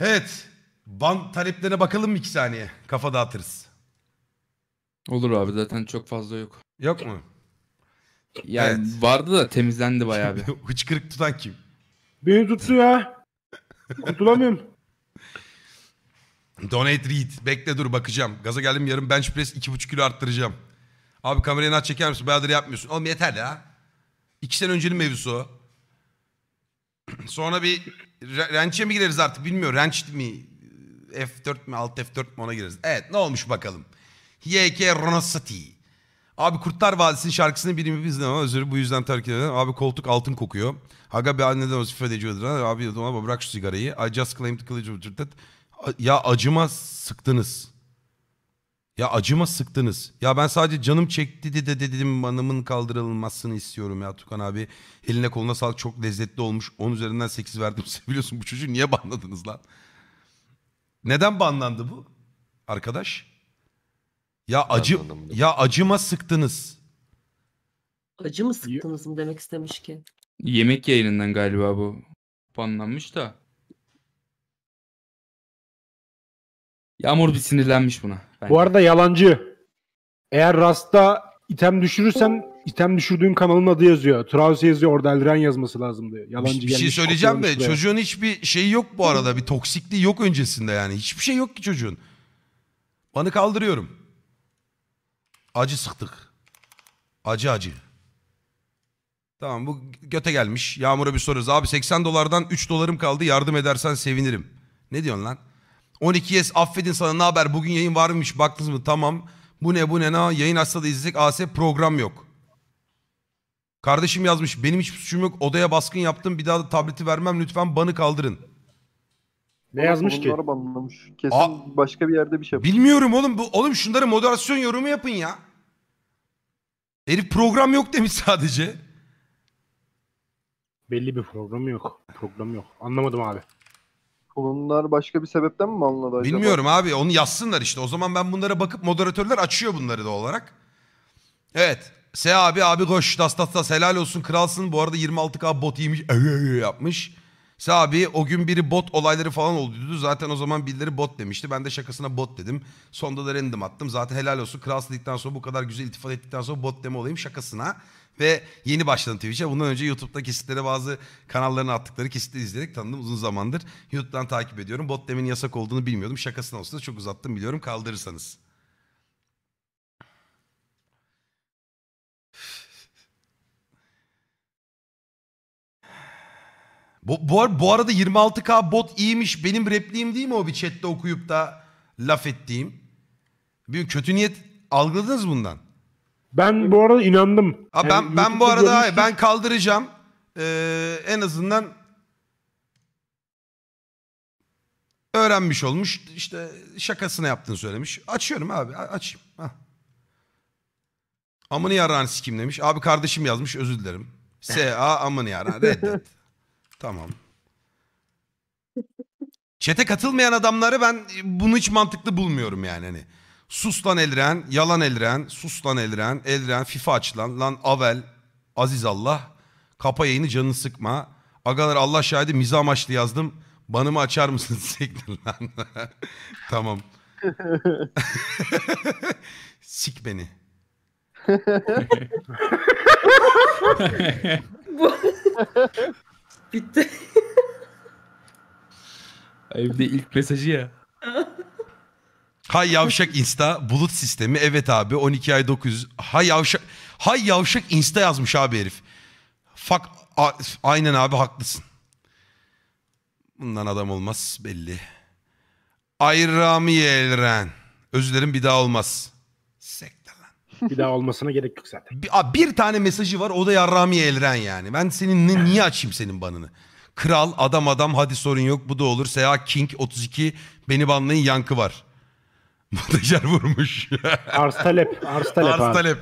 Evet. Ban taleplerine bakalım iki saniye. Kafa dağıtırız. Olur abi zaten çok fazla yok. Yok mu? Yani Evet. vardı da temizlendi bayağı bir. Hıçkırık tutan kim? Beni tuttu ya. Kurtulamıyorum. Donate read. Bekle dur bakacağım. Gaza geldim yarın bench press 2,5 kilo arttıracağım. Abi kamerayı nasıl çeker misin? Bayağıdır yapmıyorsun. Oğlum yeter ya. İki sene öncenin mevzusu o. Sonra bir Ranch'e mi gireriz artık bilmiyorum. Ranch mi? F4 mi? Alt F4 mi ona gireriz. Evet ne olmuş bakalım. Y.K. Ronasati. Abi Kurtlar Vadisi'nin şarkısını birimi birimiz ama özür bu yüzden terk edelim. Abi koltuk altın kokuyor. Haga bir anneden o fedeci Abi ona bırak şu sigarayı. I just claimed the of Ya acıma sıktınız. Ya acıma sıktınız. Ya ben sadece canım çekti de, de dedim banımın kaldırılmasını istiyorum ya Tukan abi. Eline koluna sağlık çok lezzetli olmuş. 10 üzerinden 8 verdim. Biliyorsun bu çocuğu niye banladınız lan? Neden banlandı bu arkadaş? Ya acı ya acıma sıktınız. Acı mı sıktınız mı demek istemiş ki? Yemek yayınından galiba bu. Banlanmış da. Yağmur bir sinirlenmiş buna. Bence. Bu arada yalancı. Eğer Rasta item düşürürsen item düşürdüğün kanalın adı yazıyor. Trause yazıyor orada Eldiren yazması lazım diyor. Yalancı bir, bir şey söyleyeceğim de çocuğun hiçbir şeyi yok bu arada. Bir toksikliği yok öncesinde yani. Hiçbir şey yok ki çocuğun. Bana kaldırıyorum. Acı sıktık. Acı acı. Tamam bu göte gelmiş. Yağmur'a bir soruyoruz. Abi 80 dolardan 3 dolarım kaldı yardım edersen sevinirim. Ne diyorsun lan? 12yes affedin sana ne haber bugün yayın varmış baktınız mı tamam. Bu ne bu ne Ne? yayın açsa da izleyecek AS program yok. Kardeşim yazmış benim hiçbir suçum yok odaya baskın yaptım bir daha da tableti vermem lütfen banı kaldırın. Ne yazmış ki? Onları banlamış. Kesin Aa, başka bir yerde bir şey yapmış. Bilmiyorum oğlum. Bu, oğlum şunları moderasyon yorumu yapın ya. Herif program yok demiş sadece. Belli bir programı yok. Program yok. Anlamadım abi. Bunlar başka bir sebepten mi alındı acaba? Bilmiyorum abi onu yazsınlar işte. O zaman ben bunlara bakıp moderatörler açıyor bunları da olarak. Evet. Se abi abi koş das das das helal olsun kralsın. Bu arada 26k bot yemiş yapmış. İşte abi o gün biri bot olayları falan oldu. Zaten o zaman birileri bot demişti. Ben de şakasına bot dedim. Sonda da random attım. Zaten helal olsun. Kras dedikten sonra bu kadar güzel iltifat ettikten sonra bot deme olayım şakasına. Ve yeni başladım Twitch'e. Bundan önce YouTube'da kesitlere bazı kanalların attıkları kesitleri izleyerek tanıdım uzun zamandır. YouTube'dan takip ediyorum. Bot demin yasak olduğunu bilmiyordum. Şakasına olsun çok uzattım biliyorum kaldırırsanız. Bu, bu, bu arada 26K bot iyiymiş. Benim repliğim değil mi o bir chatte okuyup da laf ettiğim? Bir kötü niyet algıladınız bundan. Ben bu arada inandım. Ha, ben yani ben bu arada görmüştüm. ben kaldıracağım. Ee, en azından öğrenmiş olmuş. İşte şakasını yaptığını söylemiş. Açıyorum abi. Açayım. Hah. Amını yaran sikim demiş. Abi kardeşim yazmış özür dilerim. S A amını yaran reddet. Tamam. Çete katılmayan adamları ben bunu hiç mantıklı bulmuyorum yani hani. Sus lan Elren, yalan Elren, sus lan Elren, Elren, FIFA açılan lan, Avel, Aziz Allah, kapa yayını canını sıkma. Agalar Allah şahidi miza amaçlı yazdım. Banımı açar mısın? Siktir lan. tamam. Sik beni. Bu... Bitti. Evde ilk mesajı ya. Hay yavşak insta bulut sistemi evet abi 12 ay 900 hay yavşak hay yavşak insta yazmış abi herif. Fak aynen abi haklısın. Bundan adam olmaz belli. Ayrami Elren. Özür dilerim bir daha olmaz. Sek. Bir daha olmasına gerek yok zaten. Bir, a, bir tane mesajı var o da Yarrami Elren yani. Ben senin ne- niye açayım senin banını? Kral, adam adam hadi sorun yok bu da olur. Seha King 32 beni banlayın yankı var. Muhteşer vurmuş. Arz talep. Arz talep. Arz talep.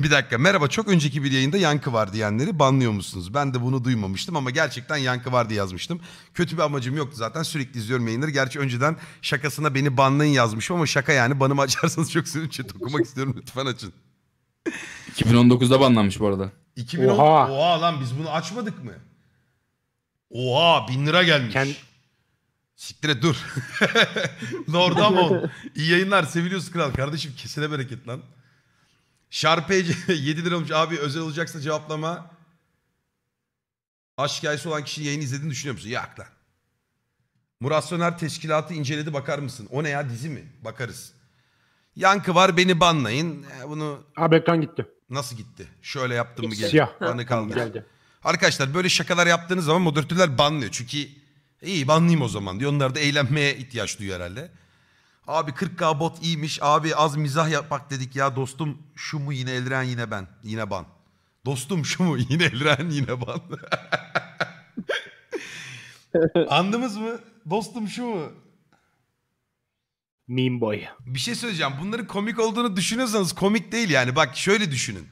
Bir dakika. Merhaba. Çok önceki bir yayında yankı var diyenleri banlıyor musunuz? Ben de bunu duymamıştım ama gerçekten yankı var diye yazmıştım. Kötü bir amacım yoktu zaten. Sürekli izliyorum yayınları. Gerçi önceden şakasına beni banlayın yazmışım ama şaka yani. Banımı açarsanız çok sevinç için okumak istiyorum. Lütfen açın. 2019'da banlanmış bu arada. 2010... Oha. Oha lan biz bunu açmadık mı? Oha bin lira gelmiş. Kend, Siktire dur. Nordamon. İyi yayınlar. Seviliyoruz kral. Kardeşim kesine bereket lan. Şarpe 7 lira olmuş. Abi özel olacaksa cevaplama. Aşk hikayesi olan kişinin yayını izlediğini düşünüyor musun? Yak lan. Murat Söner teşkilatı inceledi bakar mısın? O ne ya dizi mi? Bakarız. Yankı var beni banlayın. E, bunu Abi ekran gitti. nasıl gitti? Şöyle yaptım mı geldi? Siyah. Bana kaldı. Geldi. Arkadaşlar böyle şakalar yaptığınız zaman moderatörler banlıyor. Çünkü İyi banlayayım o zaman diyor. Onlar da eğlenmeye ihtiyaç duyuyor herhalde. Abi 40k bot iyiymiş. Abi az mizah yapmak dedik ya. Dostum şu mu yine Elren yine ben. Yine ban. Dostum şu mu yine Elren yine ban. Anladınız mı? Dostum şu mu? Meme boy. Bir şey söyleyeceğim. Bunların komik olduğunu düşünüyorsanız komik değil yani. Bak şöyle düşünün.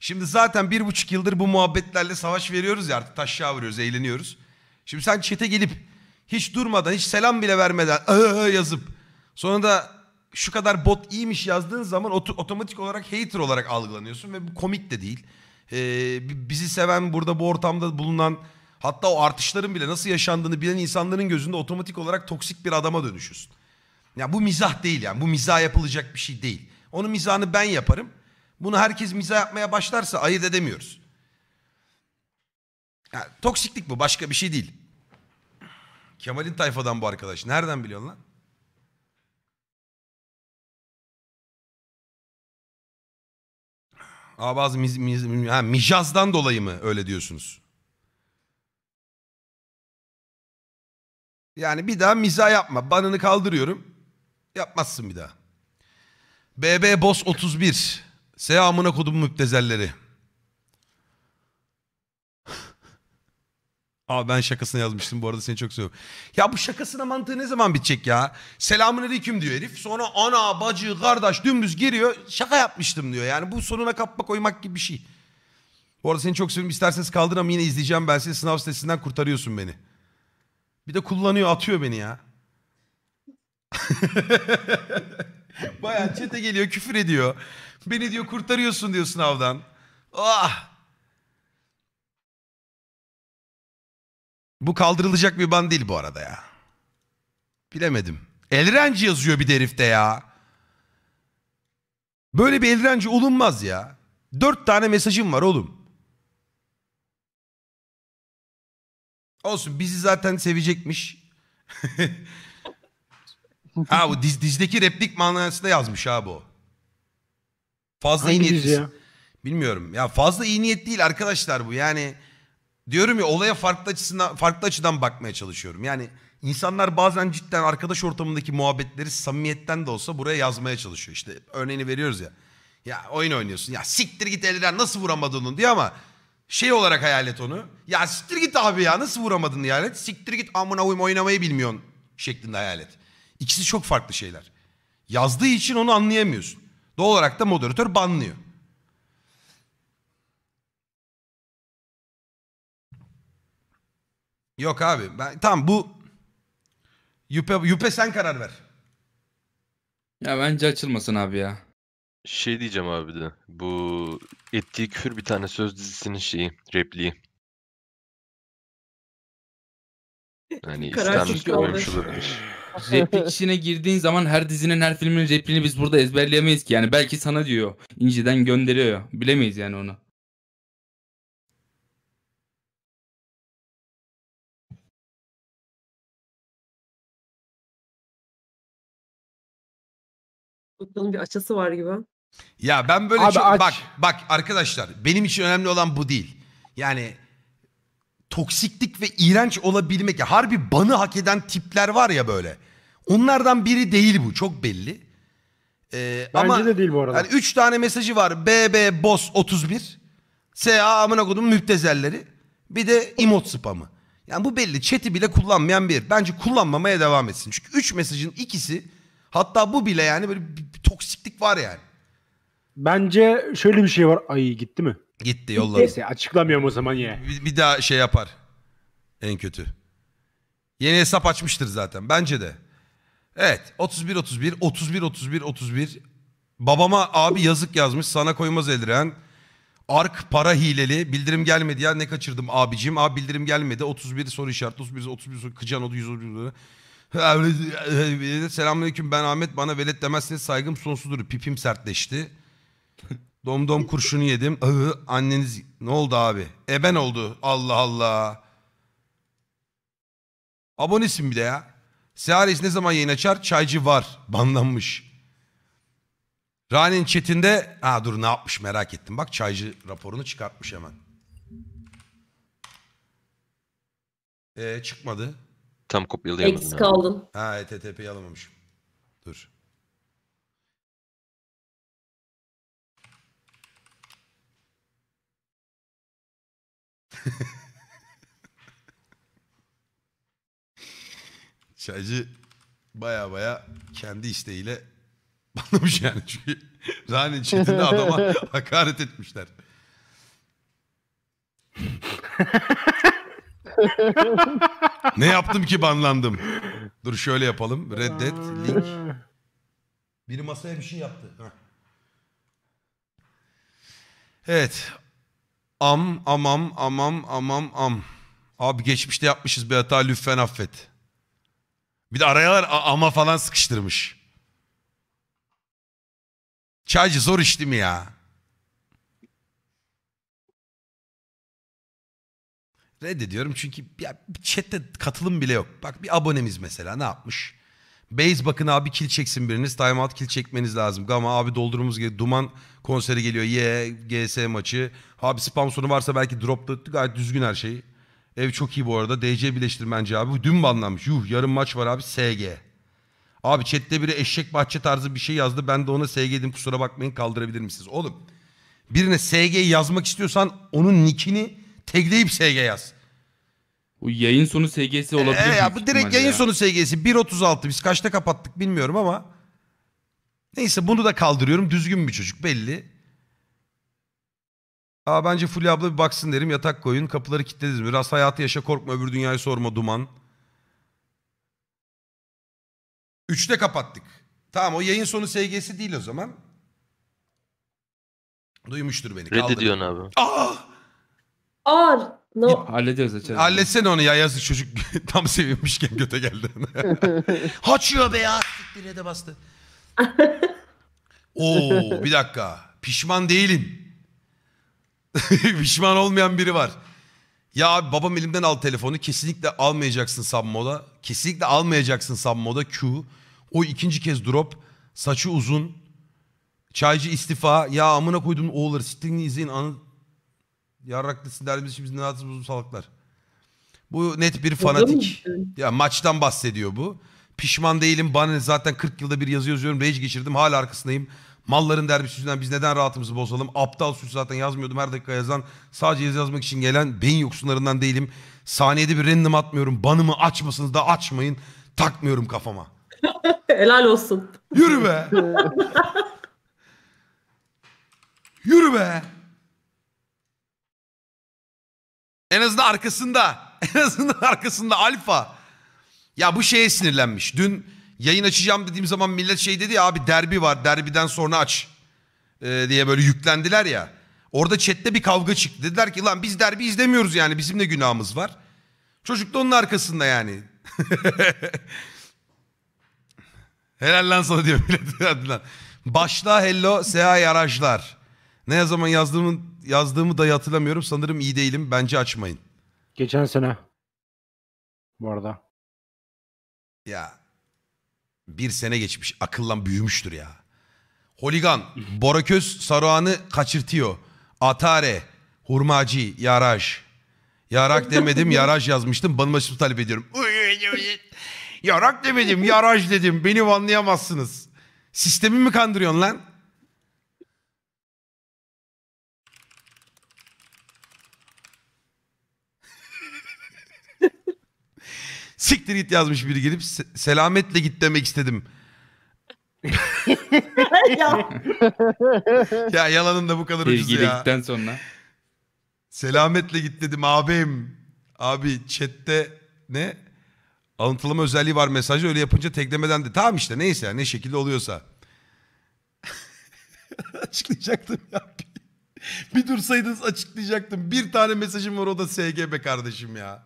Şimdi zaten bir buçuk yıldır bu muhabbetlerle savaş veriyoruz ya artık taş yağırıyoruz, eğleniyoruz. Şimdi sen çete gelip hiç durmadan hiç selam bile vermeden yazıp sonra da şu kadar bot iyiymiş yazdığın zaman ot otomatik olarak hater olarak algılanıyorsun ve bu komik de değil. Ee, bizi seven burada bu ortamda bulunan hatta o artışların bile nasıl yaşandığını bilen insanların gözünde otomatik olarak toksik bir adama dönüşüyorsun. Ya yani bu mizah değil yani bu mizah yapılacak bir şey değil. Onun mizahını ben yaparım. Bunu herkes mizah yapmaya başlarsa ayırt edemiyoruz. Ya, toksiklik bu başka bir şey değil. Kemal'in tayfadan bu arkadaş. Nereden biliyorsun lan? Aa, bazı miz, miz, ha, mijazdan dolayı mı öyle diyorsunuz? Yani bir daha miza yapma. Banını kaldırıyorum. Yapmazsın bir daha. BB Boss 31. Selamına kodum müptezelleri. Abi ben şakasını yazmıştım bu arada seni çok seviyorum. Ya bu şakasına mantığı ne zaman bitecek ya? Selamun aleyküm diyor herif. Sonra ana, bacı, kardeş dümdüz giriyor. Şaka yapmıştım diyor. Yani bu sonuna kapma koymak gibi bir şey. Bu arada seni çok seviyorum. İsterseniz kaldır ama yine izleyeceğim ben seni. Sınav sitesinden kurtarıyorsun beni. Bir de kullanıyor atıyor beni ya. Baya çete geliyor küfür ediyor. Beni diyor kurtarıyorsun diyor sınavdan. Ah! Bu kaldırılacak bir ban değil bu arada ya. Bilemedim. Elrenci yazıyor bir derifte ya. Böyle bir elrenci olunmaz ya. Dört tane mesajım var oğlum. Olsun bizi zaten sevecekmiş. ha bu diz, dizdeki replik manasında yazmış ha bu Fazla Hangi iyi niyetli. Bilmiyorum. Ya fazla iyi niyet değil arkadaşlar bu. Yani diyorum ya olaya farklı açısından farklı açıdan bakmaya çalışıyorum. Yani insanlar bazen cidden arkadaş ortamındaki muhabbetleri samimiyetten de olsa buraya yazmaya çalışıyor. İşte örneğini veriyoruz ya. Ya oyun oynuyorsun. Ya siktir git elinden nasıl vuramadın onu diyor ama şey olarak hayal et onu. Ya siktir git abi ya nasıl vuramadın diye hayal et. Siktir git amına koyayım oynamayı bilmiyorsun şeklinde hayal et. İkisi çok farklı şeyler. Yazdığı için onu anlayamıyorsun. Doğal olarak da moderatör banlıyor. Yok abi. Ben, tamam bu Yüpe, Yüpe sen karar ver. Ya bence açılmasın abi ya. Şey diyeceğim abi de. Bu ettiği küfür bir tane söz dizisinin şeyi, repliği. Yani Kararsız istenmiş kaldı. Replik işine girdiğin zaman her dizinin her filmin repliğini biz burada ezberleyemeyiz ki. Yani belki sana diyor. inciden gönderiyor. Bilemeyiz yani onu. Bakalım bir açısı var gibi. Ya ben böyle Abi çok, aç. bak bak arkadaşlar benim için önemli olan bu değil. Yani toksiklik ve iğrenç olabilmek ya harbi banı hak eden tipler var ya böyle. Onlardan biri değil bu çok belli. Ee, Bence ama, de değil bu arada. Yani üç tane mesajı var. BB Boss 31. SA amına kodum müptezelleri. Bir de emot spamı. Yani bu belli. Chat'i bile kullanmayan bir. Bence kullanmamaya devam etsin. Çünkü üç mesajın ikisi Hatta bu bile yani böyle bir, bir toksiklik var yani. Bence şöyle bir şey var. Ay gitti mi? Gitti yolladı. Neyse açıklamıyorum o zaman ya. Bir, bir daha şey yapar. En kötü. Yeni hesap açmıştır zaten. Bence de. Evet 31 31 31 31 31 Babama abi yazık yazmış sana koymaz eldiren. Ark para hileli bildirim gelmedi ya ne kaçırdım abicim. Abi bildirim gelmedi 31 soru işareti 31 31 soru kıcan o 131 soru. Selamünaleyküm ben Ahmet bana velet demezsiniz saygım sonsuzdur. Pipim sertleşti. dom dom kurşunu yedim. anneniz ne oldu abi? Eben oldu. Allah Allah. Abonesin bir de ya. Sehares ne zaman yayın açar? Çaycı var. Banlanmış. Rani'nin chatinde... Ha dur ne yapmış merak ettim. Bak çaycı raporunu çıkartmış hemen. Ee, çıkmadı. Tam kopyalayamadım. Eksik abi. oldun. Ha ETTP'yi alamamışım. Dur. Çaycı baya baya kendi isteğiyle banlamış yani. Çünkü Rani chatinde adama hakaret etmişler. ne yaptım ki banlandım? Dur şöyle yapalım. Reddet, link. Biri masaya bir şey yaptı. Evet. Am, amam, amam, amam, am. Abi geçmişte yapmışız bir hata lütfen affet. Bir de arayalar ama falan sıkıştırmış. Çaycı zor işti mi ya? Reddediyorum çünkü ya chatte katılım bile yok. Bak bir abonemiz mesela ne yapmış? Beyz bakın abi kil çeksin biriniz. Timeout kil çekmeniz lazım. Gama abi doldurumuz gibi Duman konseri geliyor. Ye, GS maçı. Abi sponsonu varsa belki drop'ta gayet düzgün her şeyi. Ev çok iyi bu arada. DC bence abi. Dün banlanmış. Yuh yarın maç var abi. SG. Abi chatte biri eşek bahçe tarzı bir şey yazdı. Ben de ona SG dedim kusura bakmayın kaldırabilir misiniz? Oğlum birine SG yazmak istiyorsan onun nickini tagleyip SG yaz. Bu yayın sonu SGS e, olabilir. Ee, ya, bu direkt yayın ya. sonu SGS 1.36 biz kaçta kapattık bilmiyorum ama. Neyse bunu da kaldırıyorum. Düzgün bir çocuk belli. Aa bence Fulya abla bir baksın derim. Yatak koyun. Kapıları kilitlediniz mi? Biraz hayatı yaşa korkma öbür dünyayı sorma duman. Üçte kapattık. Tamam o yayın sonu SG'si değil o zaman. Duymuştur beni. Reddediyorsun abi. Aa! Ah! Ağır. No. Hallederiz açarız. Halletsen onu ya yazık çocuk tam sevinmişken göte geldi. Haçıyor be ya. Siktir de bastı. Oo bir dakika. Pişman değilim. Pişman olmayan biri var. Ya abi babam elimden al telefonu. Kesinlikle almayacaksın Sammo'da. Kesinlikle almayacaksın Sammo'da Q. O ikinci kez drop. Saçı uzun. Çaycı istifa. Ya amına koydum oğulları siktirin izleyin. Anı... Yarraklısın derdimiz için bizim rahatsız buzlu salaklar. Bu net bir fanatik. Ya maçtan bahsediyor bu. Pişman değilim. Bana zaten 40 yılda bir yazı yazıyorum. Rage geçirdim. Hala arkasındayım. Malların derbisi yüzünden biz neden rahatımızı bozalım? Aptal suç zaten yazmıyordum her dakika yazan. Sadece yazı yazmak için gelen beyin yoksunlarından değilim. Saniyede bir random atmıyorum. Banımı açmasınız da açmayın. Takmıyorum kafama. Helal olsun. Yürü be. Yürü be. En azından arkasında. En azından arkasında alfa. Ya bu şeye sinirlenmiş. Dün yayın açacağım dediğim zaman millet şey dedi ya abi derbi var derbiden sonra aç e, diye böyle yüklendiler ya. Orada chatte bir kavga çıktı. Dediler ki lan biz derbi izlemiyoruz yani bizim de günahımız var. Çocuk da onun arkasında yani. Helal lan sana diyor millet. Başla hello seha yarajlar. Ne zaman yazdığımı, yazdığımı da hatırlamıyorum. Sanırım iyi değilim. Bence açmayın. Geçen sene. Bu arada. Ya bir sene geçmiş. Akıllan büyümüştür ya. Holigan, Boraköz Saruhan'ı kaçırtıyor. Atare, Hurmacı, Yaraj. Yarak demedim, yaraj yazmıştım. Benim başımı talep ediyorum. Yarak demedim, yaraj dedim. Beni anlayamazsınız. Sistemi mi kandırıyorsun lan? Siktir git yazmış biri gelip selametle git demek istedim. ya, Ya yalanın da bu kadar ucuz ya. gittikten sonra. Selametle git dedim abim. Abi chatte ne? Alıntılama özelliği var mesajı öyle yapınca teklemeden de. Tamam işte neyse ne şekilde oluyorsa. açıklayacaktım ya. Bir dursaydınız açıklayacaktım. Bir tane mesajım var o da SGB kardeşim ya.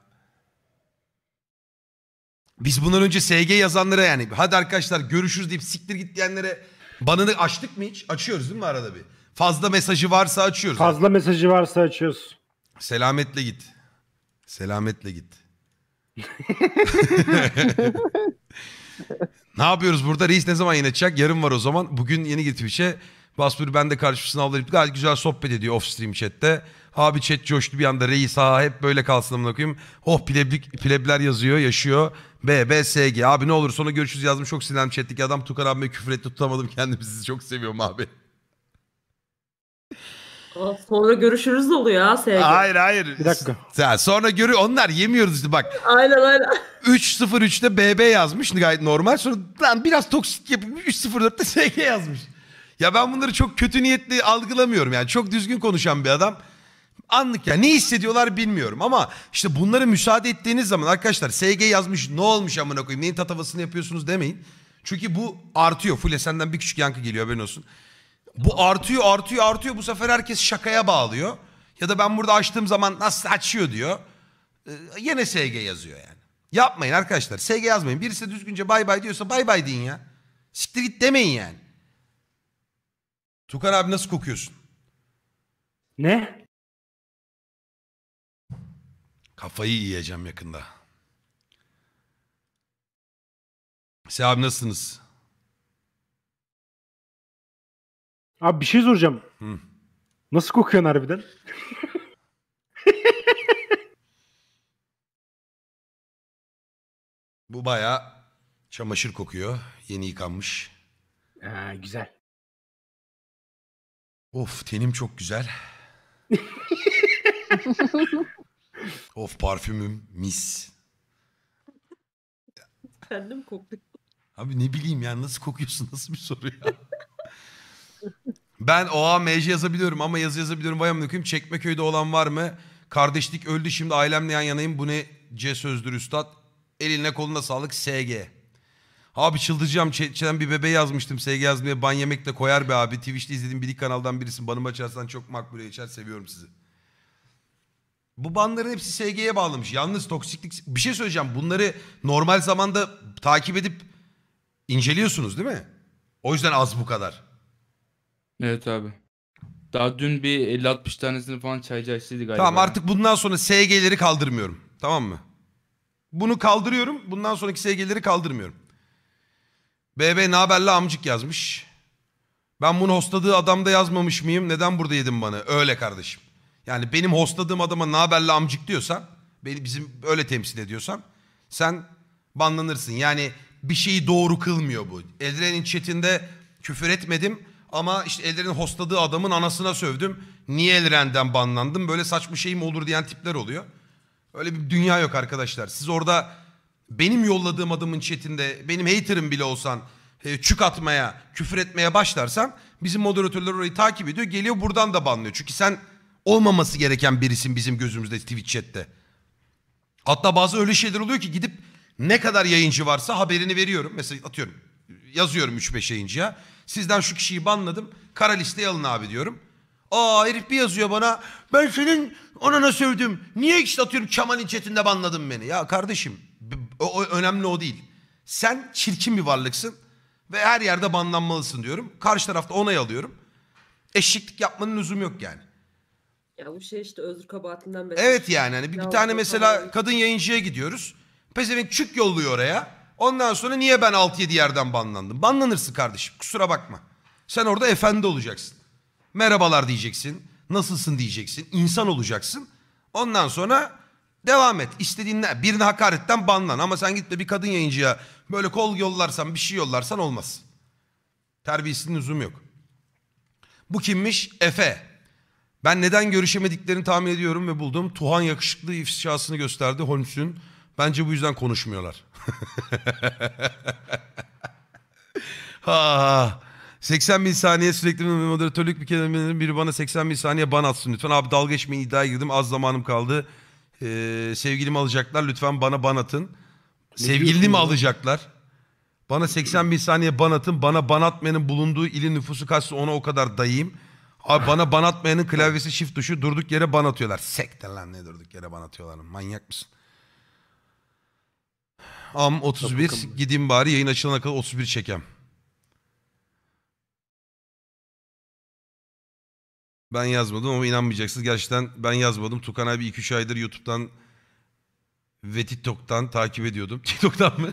Biz bundan önce SG yazanlara yani hadi arkadaşlar görüşürüz deyip siktir git diyenlere banını açtık mı hiç? Açıyoruz değil mi arada bir? Fazla mesajı varsa açıyoruz. Fazla mesajı varsa açıyoruz. Selametle git. Selametle git. ne yapıyoruz burada? Reis ne zaman yine çıkacak? Yarın var o zaman. Bugün yeni gitti Twitch'e. Basbur ben de karşı sınavları gayet güzel sohbet ediyor off stream chatte. Abi chat coştu bir anda reis ha hep böyle kalsın amına koyayım. Oh pleblik, plebler yazıyor yaşıyor. BBSG. Abi ne olur sonra görüşürüz yazmış. Çok sinirlenmiş ettik. Adam Tukan abime küfür etti. Tutamadım kendimi. Sizi çok seviyorum abi. Sonra görüşürüz de oluyor ya sevgili. Hayır hayır. Bir dakika. sonra görü onlar yemiyoruz işte bak. Aynen aynen. 3.03'te BB yazmış gayet normal. Sonra lan biraz toksik yapıp 3.04'te SG yazmış. Ya ben bunları çok kötü niyetli algılamıyorum yani. Çok düzgün konuşan bir adam. Anlık ya ne hissediyorlar bilmiyorum ama işte bunları müsaade ettiğiniz zaman arkadaşlar SG yazmış ne olmuş amına koyayım neyin tatavasını yapıyorsunuz demeyin. Çünkü bu artıyor. Fule senden bir küçük yankı geliyor haberin olsun. Bu artıyor artıyor artıyor bu sefer herkes şakaya bağlıyor. Ya da ben burada açtığım zaman nasıl açıyor diyor. Ee, yine SG yazıyor yani. Yapmayın arkadaşlar SG yazmayın. Birisi düzgünce bay bay diyorsa bay bay deyin ya. Siktir git demeyin yani. Tukan abi nasıl kokuyorsun? Ne? Kafayı yiyeceğim yakında. Selam abi nasılsınız? Abi bir şey soracağım. Hı. Nasıl kokuyorsun harbiden? Bu baya çamaşır kokuyor. Yeni yıkanmış. Ha, güzel. Of tenim çok güzel. Of parfümüm mis. Kendim kokluyorum. Abi ne bileyim ya nasıl kokuyorsun nasıl bir soru ya. ben oha mc yazabiliyorum ama yazı yazabiliyorum. Vay amına koyayım Çekmeköy'de olan var mı? Kardeşlik öldü şimdi ailemle yan yanayım. Bu ne C sözdür üstad. Eline koluna sağlık SG. Abi çıldıracağım. Çeten bir bebe yazmıştım. SG yazmaya ban yemekle koyar be abi. Twitch'te izlediğim bir kanaldan birisin. Banımı açarsan çok makbule geçer. Seviyorum sizi. Bu banların hepsi SG'ye bağlamış. Yalnız toksiklik... Bir şey söyleyeceğim. Bunları normal zamanda takip edip inceliyorsunuz değil mi? O yüzden az bu kadar. Evet abi. Daha dün bir 50-60 tanesini falan çaycı açtıydı galiba. Tamam artık bundan sonra SG'leri kaldırmıyorum. Tamam mı? Bunu kaldırıyorum. Bundan sonraki SG'leri kaldırmıyorum. BB Naber'le amcık yazmış. Ben bunu hostladığı adamda yazmamış mıyım? Neden burada yedim bana? Öyle kardeşim. Yani benim hostladığım adama ne haberle amcık diyorsan, beni bizim öyle temsil ediyorsan sen banlanırsın. Yani bir şeyi doğru kılmıyor bu. Eldren'in chatinde küfür etmedim ama işte Eldren'in hostladığı adamın anasına sövdüm. Niye Eldren'den banlandım? Böyle saçma şey mi olur diyen tipler oluyor. Öyle bir dünya yok arkadaşlar. Siz orada benim yolladığım adamın chatinde benim haterım bile olsan e, çük atmaya, küfür etmeye başlarsan bizim moderatörler orayı takip ediyor. Geliyor buradan da banlıyor. Çünkü sen olmaması gereken birisin bizim gözümüzde Twitch chat'te. Hatta bazı öyle şeyler oluyor ki gidip ne kadar yayıncı varsa haberini veriyorum. Mesela atıyorum yazıyorum 3-5 yayıncıya. Sizden şu kişiyi banladım. Kara listeye alın abi diyorum. Aa herif bir yazıyor bana. Ben senin anana sövdüm. Niye işte atıyorum Kemal'in chatinde banladın beni. Ya kardeşim o, o, önemli o değil. Sen çirkin bir varlıksın ve her yerde banlanmalısın diyorum. Karşı tarafta onay alıyorum. Eşitlik yapmanın lüzum yok yani. Ya bu şey işte Özür Kabahatinden beri. Evet yani hani bir, bir tane mesela kadın yayıncıya gidiyoruz. Pezevenk çık yolluyor oraya. Ondan sonra niye ben 6-7 yerden banlandım? Banlanırsın kardeşim kusura bakma. Sen orada efendi olacaksın. Merhabalar diyeceksin. Nasılsın diyeceksin. İnsan olacaksın. Ondan sonra devam et. İstediğinle birine hakaretten banlan. Ama sen gitme bir kadın yayıncıya böyle kol yollarsan bir şey yollarsan olmaz. Terbiyesinin lüzumu yok. Bu kimmiş? Efe. Ben neden görüşemediklerini tahmin ediyorum ve buldum. Tuhan yakışıklı ifşasını gösterdi Holmes'ün. Bence bu yüzden konuşmuyorlar. ha, 80 bin saniye sürekli moderatörlük bir kelimenin biri bana 80 bin saniye ban atsın lütfen. Abi dalga geçmeyin iddiaya girdim az zamanım kaldı. Ee, sevgilimi alacaklar lütfen bana ban atın. Ne mi alacaklar? Bana 80 bin saniye ban atın. Bana ban atmayanın bulunduğu ilin nüfusu kaçsa ona o kadar dayayım. Abi bana ban atmayanın klavyesi shift tuşu durduk yere ban atıyorlar. Sektir lan ne durduk yere ban atıyorlar. Manyak mısın? Am 31 gideyim bari yayın açılana kadar 31 çekem. Ben yazmadım ama inanmayacaksınız. Gerçekten ben yazmadım. Tukan abi 2-3 aydır YouTube'dan ve TikTok'tan takip ediyordum. TikTok'tan mı?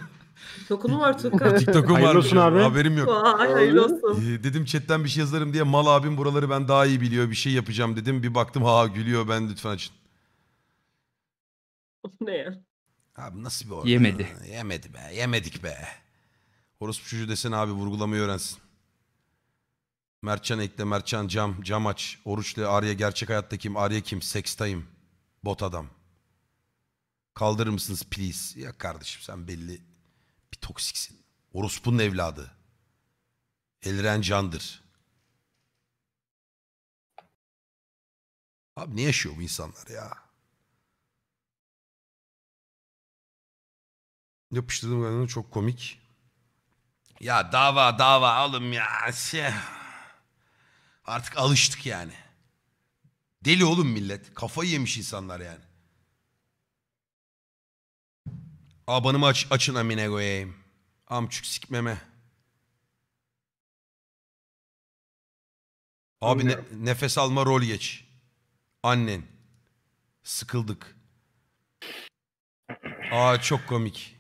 TikTok'un var Tuğkan. TikTok'um var. Hayırlı olsun abi. Haberim yok. Vay hayırlı olsun. Ee, dedim chatten bir şey yazarım diye mal abim buraları ben daha iyi biliyor bir şey yapacağım dedim. Bir baktım ha gülüyor ben lütfen açın. ne ya? Abi nasıl bir ortam? Yemedi. Yemedi be yemedik be. Orospu çocuğu desene abi vurgulamayı öğrensin. Mertcan ekle Mertcan cam cam aç. Oruçlu Arya gerçek hayatta kim? Arya kim? Sekstayım. Bot adam. Kaldırır mısınız please? Ya kardeşim sen belli bir toksiksin. Orospu'nun evladı. Eliren Candır. Abi ne yaşıyor bu insanlar ya? Yapıştırdığım kadarıyla çok komik. Ya dava dava alım ya. Şey. Artık alıştık yani. Deli oğlum millet. Kafayı yemiş insanlar yani. Abanımı aç, açın amine koyayım. Amçuk sikmeme. Abi ne, nefes alma rol geç. Annen. Sıkıldık. Aa çok komik.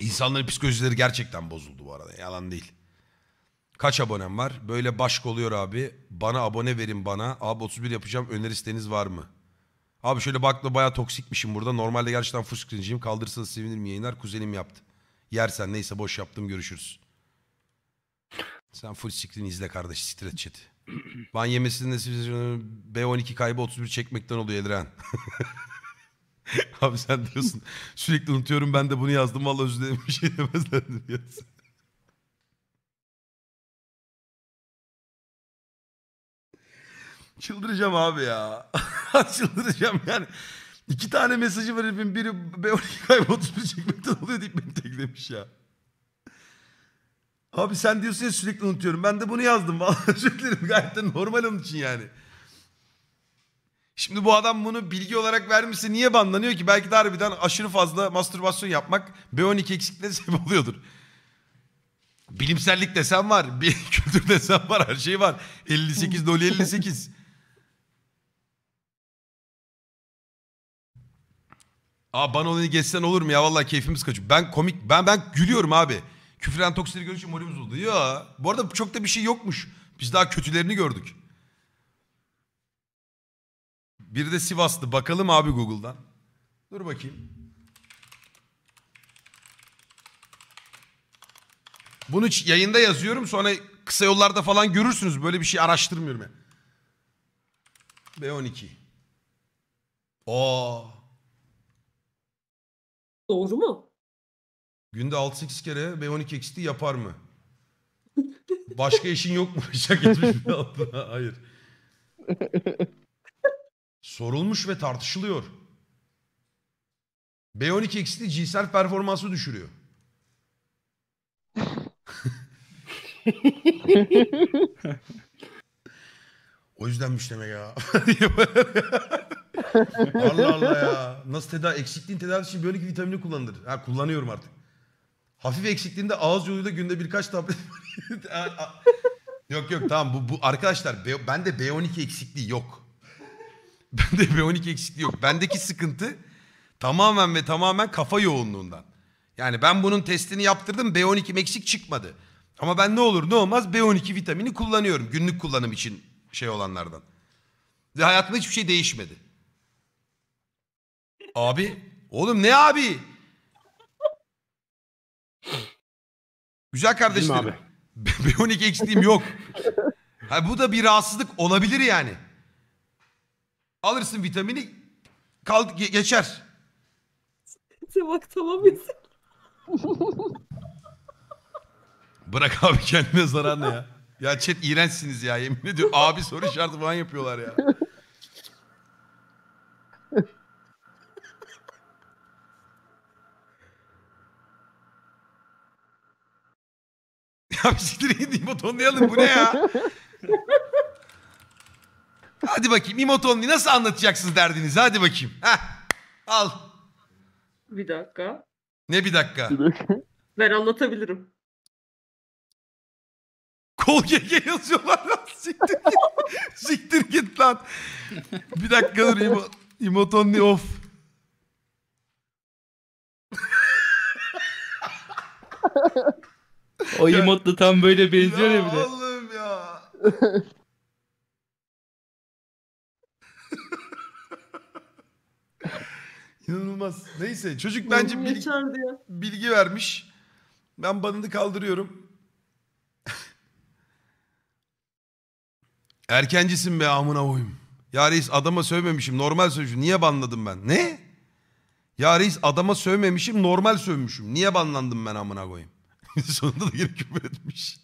İnsanların psikolojileri gerçekten bozuldu bu arada. Yalan değil. Kaç abonem var? Böyle başk oluyor abi. Bana abone verin bana. Abi 31 yapacağım. Öneri isteğiniz var mı? Abi şöyle bakla baya toksikmişim burada. Normalde gerçekten full screenciyim. Kaldırsanız sevinirim yayınlar. Kuzenim yaptı. Yersen neyse boş yaptım görüşürüz. Sen full screen izle kardeş. Stret chat'i. Ban yemesinde B12 kaybı 31 çekmekten oluyor Elren. Abi sen diyorsun sürekli unutuyorum ben de bunu yazdım. Vallahi özür dilerim bir şey demezler diyorsun. Çıldıracağım abi ya. Çıldıracağım yani. İki tane mesajı var herifin. Biri B12 kaybı 31 çekmekten oluyor deyip beni teklemiş ya. Abi sen diyorsun ya sürekli unutuyorum. Ben de bunu yazdım. Vallahi özür dilerim. Gayet de normal onun için yani. Şimdi bu adam bunu bilgi olarak vermişse niye banlanıyor ki? Belki de harbiden aşırı fazla mastürbasyon yapmak B12 eksikliğine sebep oluyordur. Bilimsellik desen var. Bir kültür desen var. Her şey var. 58 dolu 58. Aa bana onu geçsen olur mu ya vallahi keyfimiz kaçıyor. Ben komik ben ben gülüyorum abi. Küfren toksileri görünce moralimiz oldu. Ya bu arada çok da bir şey yokmuş. Biz daha kötülerini gördük. Bir de Sivaslı. Bakalım abi Google'dan. Dur bakayım. Bunu yayında yazıyorum sonra kısa yollarda falan görürsünüz. Böyle bir şey araştırmıyorum yani. B12. Oo. Doğru mu? Günde 6-8 kere B12 eksikliği yapar mı? Başka işin yok mu? Şak etmiş bir altına. Hayır. Sorulmuş ve tartışılıyor. B12 eksikliği cinsel performansı düşürüyor. O yüzden müşteme ya. Allah Allah ya. Nasıl tedavi? Eksikliğin tedavisi için böyle ki vitamini kullanılır. Ha kullanıyorum artık. Hafif eksikliğinde ağız yoluyla günde birkaç tablet. yok yok tamam bu, bu arkadaşlar Ben de B12 eksikliği yok. Ben de B12 eksikliği yok. Bendeki sıkıntı tamamen ve tamamen kafa yoğunluğundan. Yani ben bunun testini yaptırdım B12 eksik çıkmadı. Ama ben ne olur ne olmaz B12 vitamini kullanıyorum. Günlük kullanım için şey olanlardan. Ve hayatımda hiçbir şey değişmedi. Abi. Oğlum ne abi? Güzel kardeşlerim. B12 eksikliğim yok. Ha, bu da bir rahatsızlık olabilir yani. Alırsın vitamini kal ge- geçer. Size bak tamam Bırak abi kendine zarar ne ya. Ya chat iğrençsiniz ya yemin ediyorum. Abi soru işareti falan yapıyorlar ya. ya bir siktir git emotonlayalım bu ne ya? Hadi bakayım emotonlu nasıl anlatacaksınız derdinizi hadi bakayım. Heh, al. Bir dakika. Ne bir dakika. Ben anlatabilirim. Kol GG yazıyorlar lan. Siktir git. Siktir git lan. Bir dakika dur. Emo emoton off. o emot da tam böyle benziyor ya, ya bir de. Oğlum ya. İnanılmaz. Neyse çocuk bence bilgi, bilgi vermiş. Ben banını kaldırıyorum. Erkencisin be amına koyayım. Ya reis adama sövmemişim normal sövmüşüm. Niye banladım ben? Ne? Ya reis adama sövmemişim normal sövmüşüm. Niye banlandım ben amına koyayım? Sonunda da geri küfür etmiş.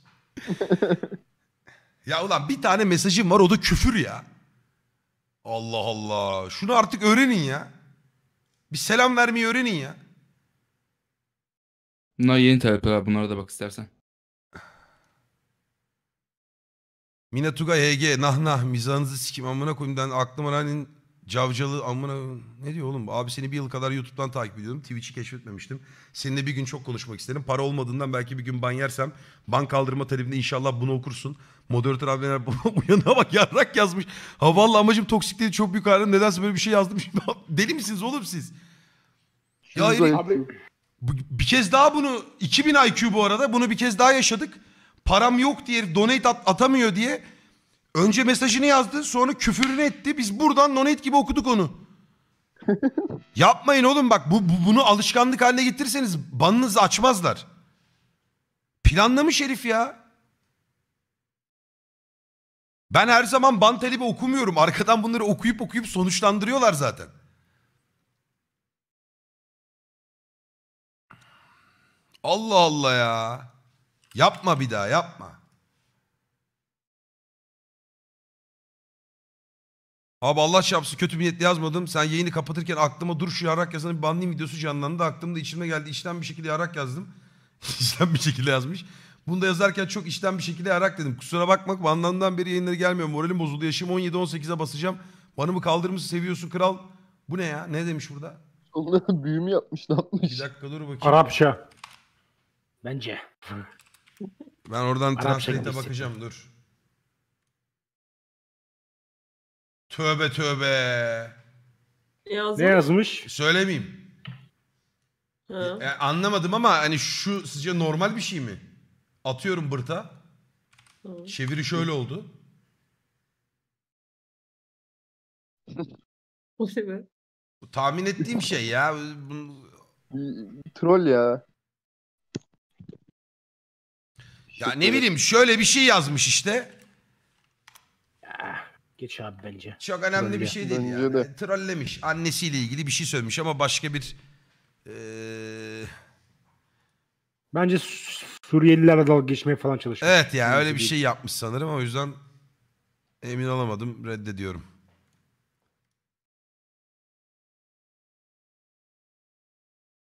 ya ulan bir tane mesajım var o da küfür ya. Allah Allah. Şunu artık öğrenin ya. Bir selam vermeyi öğrenin ya. Bunlar yeni talepler abi. Bunlara da bak istersen. Minatuga HG nah nah mizahınızı sikim amına koyayım. aklıma hani Cavcalı amına ne diyor oğlum? Abi seni bir yıl kadar YouTube'dan takip ediyordum. Twitch'i keşfetmemiştim. Seninle bir gün çok konuşmak isterim. Para olmadığından belki bir gün ban yersem ban kaldırma talebinde inşallah bunu okursun. Moderatör abiler uyanına bak yarrak yazmış. Ha vallahi amacım toksikliği çok büyük ayrım. Nedense böyle bir şey yazdım. Deli misiniz oğlum siz? Ya abi. Bir kez daha bunu 2000 IQ bu arada. Bunu bir kez daha yaşadık param yok diye donate at- atamıyor diye önce mesajını yazdı sonra küfürünü etti. Biz buradan donate gibi okuduk onu. Yapmayın oğlum bak bu, bu- bunu alışkanlık haline getirirseniz banınızı açmazlar. Planlamış herif ya. Ben her zaman ban talebi okumuyorum. Arkadan bunları okuyup okuyup sonuçlandırıyorlar zaten. Allah Allah ya. Yapma bir daha yapma. Abi Allah şapsı, kötü bir niyetle yazmadım. Sen yayını kapatırken aklıma dur şu yarak yazanı bir banlayayım videosu canlandı. Aklımda içime geldi. İşten bir şekilde yarak yazdım. işten bir şekilde yazmış. Bunu da yazarken çok içten bir şekilde yarak dedim. Kusura bakma bandından beri yayınları gelmiyor. Moralim bozuldu. Yaşım 17-18'e basacağım. Banımı kaldırmışsın seviyorsun kral. Bu ne ya? Ne demiş burada? Onların büyümü yapmış ne yapmış? Bir dakika dur bakayım. Arapça. Bence. Ben oradan translate'e bakacağım dur. Tövbe tövbe. Yazmış. Ne yazmış? Söylemeyeyim. Ya, e, anlamadım ama hani şu sizce normal bir şey mi? Atıyorum bırta. Ha. Çeviri şöyle oldu. Bu Tahmin ettiğim şey ya. Bunu... Troll ya. Ya ne bileyim şöyle bir şey yazmış işte. Ah, geç abi bence. Çok önemli Bence. bir şey değil Bence yani. de. Trollemiş. Annesiyle ilgili bir şey söylemiş ama başka bir... eee, Bence Su- Suriyelilerle dalga geçmeye falan çalışmış. Evet yani öyle bir şey yapmış sanırım o yüzden emin olamadım reddediyorum.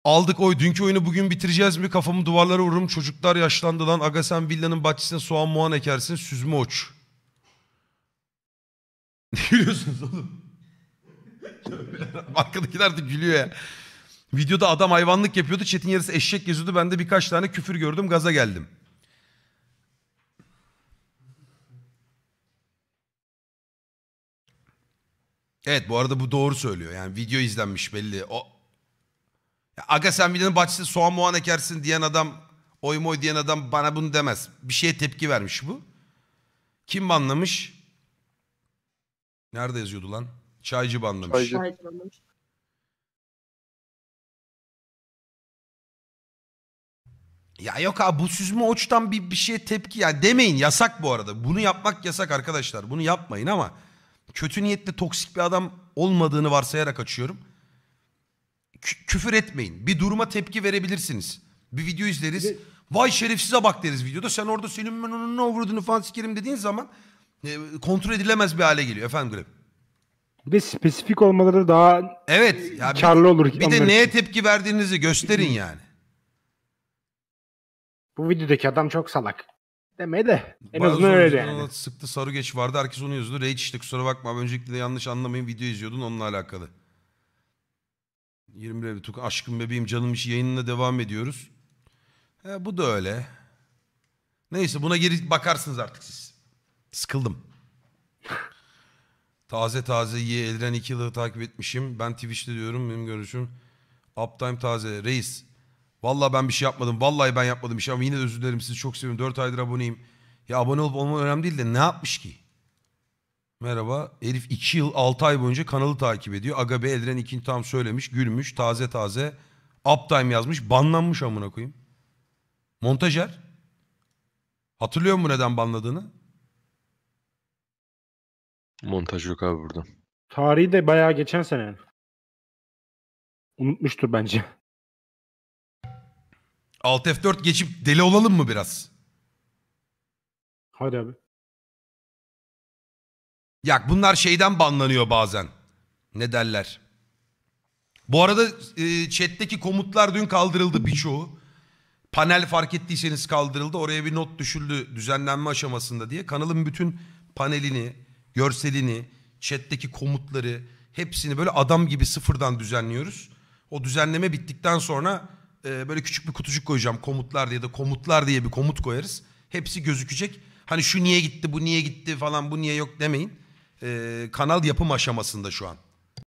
Aldık oy dünkü oyunu bugün bitireceğiz mi? Kafamı duvarlara vururum. Çocuklar yaşlandı lan. Aga sen villanın bahçesine soğan muğan ekersin. Süzme oç. Ne gülüyorsunuz oğlum? Arkadakiler de gülüyor ya. Videoda adam hayvanlık yapıyordu. Çetin yarısı eşek geziyordu. Ben de birkaç tane küfür gördüm. Gaza geldim. Evet bu arada bu doğru söylüyor. Yani video izlenmiş belli. O aga sen Milan'ın bahçesinde soğan muğan ekersin diyen adam, oy moy diyen adam bana bunu demez. Bir şeye tepki vermiş bu. Kim banlamış? Nerede yazıyordu lan? Çaycı banlamış. Çaycı. Ya yok abi bu süzme oçtan bir, bir şeye tepki yani demeyin yasak bu arada. Bunu yapmak yasak arkadaşlar. Bunu yapmayın ama kötü niyetli toksik bir adam olmadığını varsayarak açıyorum küfür etmeyin. Bir duruma tepki verebilirsiniz. Bir video izleriz. Evet. Vay şerefsize bak deriz videoda. Sen orada senin ben onun ne vurduğunu falan sikerim dediğin zaman e, kontrol edilemez bir hale geliyor. Efendim Greb. Bir de spesifik olmaları daha Evet. Ya bir- karlı olur. bir de neye için. tepki verdiğinizi gösterin yani. Bu videodaki adam çok salak. Demeye de. En Bayağı azından öyle yani. Sıktı sarı geç vardı herkes onu yazdı. Rage işte kusura bakma abi, öncelikle de yanlış anlamayın video izliyordun onunla alakalı. 21 Eylül tuk aşkım bebeğim canım iş yayınına devam ediyoruz. He, bu da öyle. Neyse buna geri bakarsınız artık siz. Sıkıldım. Taze taze ye Elren iki yılı takip etmişim. Ben Twitch'te diyorum benim görüşüm. Uptime taze. Reis. Vallahi ben bir şey yapmadım. Vallahi ben yapmadım bir şey ama yine de özür dilerim sizi çok seviyorum. 4 aydır aboneyim. Ya abone olup olma önemli değil de ne yapmış ki? Merhaba. Elif 2 yıl 6 ay boyunca kanalı takip ediyor. Aga Bey Edren ikinci tam söylemiş. Gülmüş. Taze taze. Uptime yazmış. Banlanmış amına koyayım. Montajer. Hatırlıyor mu neden banladığını? Montaj yok abi burada. Tarihi de bayağı geçen sene. Unutmuştur bence. Alt F4 geçip deli olalım mı biraz? Hadi abi. Ya bunlar şeyden banlanıyor bazen. Ne derler? Bu arada e, chat'teki komutlar dün kaldırıldı birçoğu. Panel fark ettiyseniz kaldırıldı. Oraya bir not düşüldü düzenlenme aşamasında diye. Kanalın bütün panelini, görselini, chat'teki komutları hepsini böyle adam gibi sıfırdan düzenliyoruz. O düzenleme bittikten sonra e, böyle küçük bir kutucuk koyacağım. Komutlar diye de komutlar diye bir komut koyarız. Hepsi gözükecek. Hani şu niye gitti, bu niye gitti falan, bu niye yok demeyin kanal yapım aşamasında şu an.